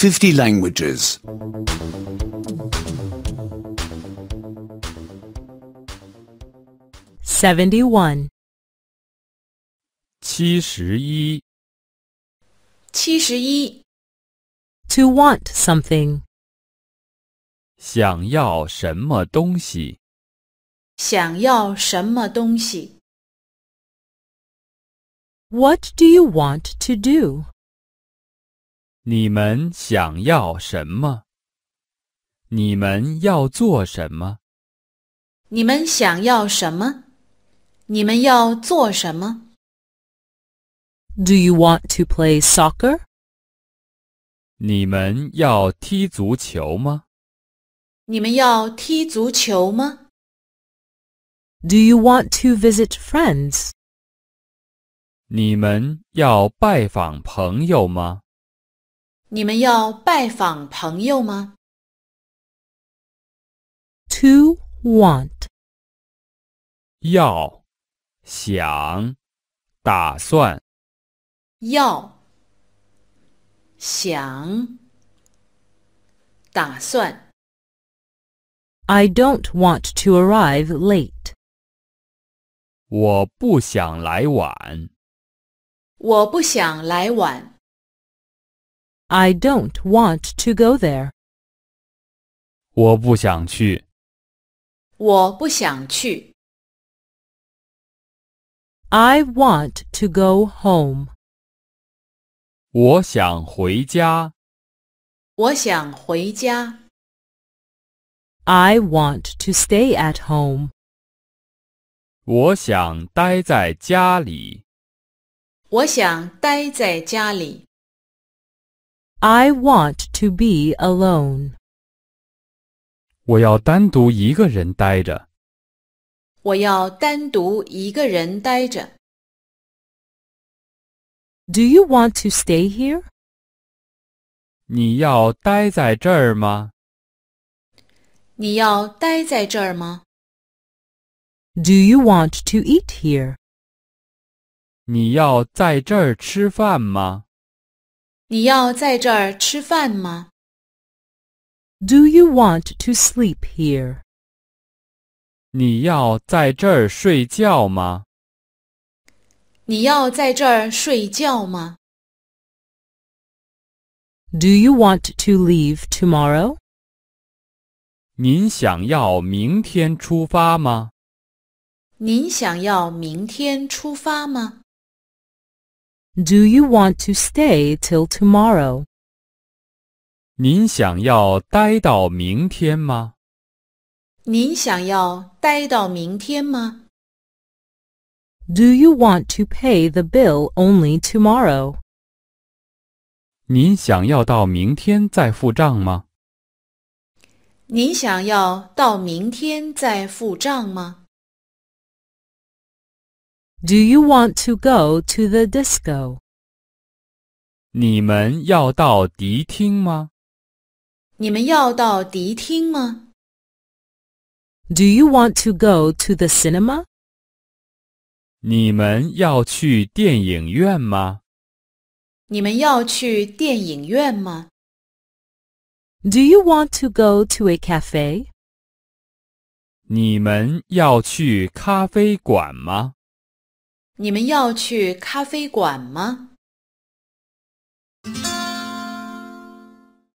50 languages. Seventy-one. 71. 71. To want something. 想要什么东西？想要什么东西？What do you want to do? 你们想要什么？你们要做什么？你们想要什么？你们要做什么？Do you want to play soccer？你们要踢足球吗？你们要踢足球吗？Do you want to visit friends？你们要拜访朋友吗？你们要拜访朋友吗？To want，要想打算。要想打算。I don't want to arrive late。我不想来晚。我不想来晚。I don't want to go there. 我不想去。我不想去。I want to go home. 我想回家。我想回家。I want to stay at home. 我想待在家里。我想待在家里。I want to be alone. 我要单独一个人待着。我要单独一个人待着。Do you want to stay here? 你要待在这儿吗？你要待在这儿吗？Do you want to eat here? 你要在这儿吃饭吗？你要在这儿吃饭吗？Do you want to sleep here? 你要在这儿睡觉吗？你要在这儿睡觉吗？Do you want to leave tomorrow? 您想要明天出发吗？您想要明天出发吗？do you want to stay till tomorrow? 您想要待到明天吗？您想要待到明天吗？Do you want to pay the bill only tomorrow? 您想要到明天再付账吗？您想要到明天再付账吗？do you want to go to the disco? 你们要到迪厅吗？你们要到迪厅吗？Do you want to go to the cinema? 你们要去电影院吗？你们要去电影院吗？Do you want to go to a cafe? 你们要去咖啡馆吗？你们要去咖啡馆吗？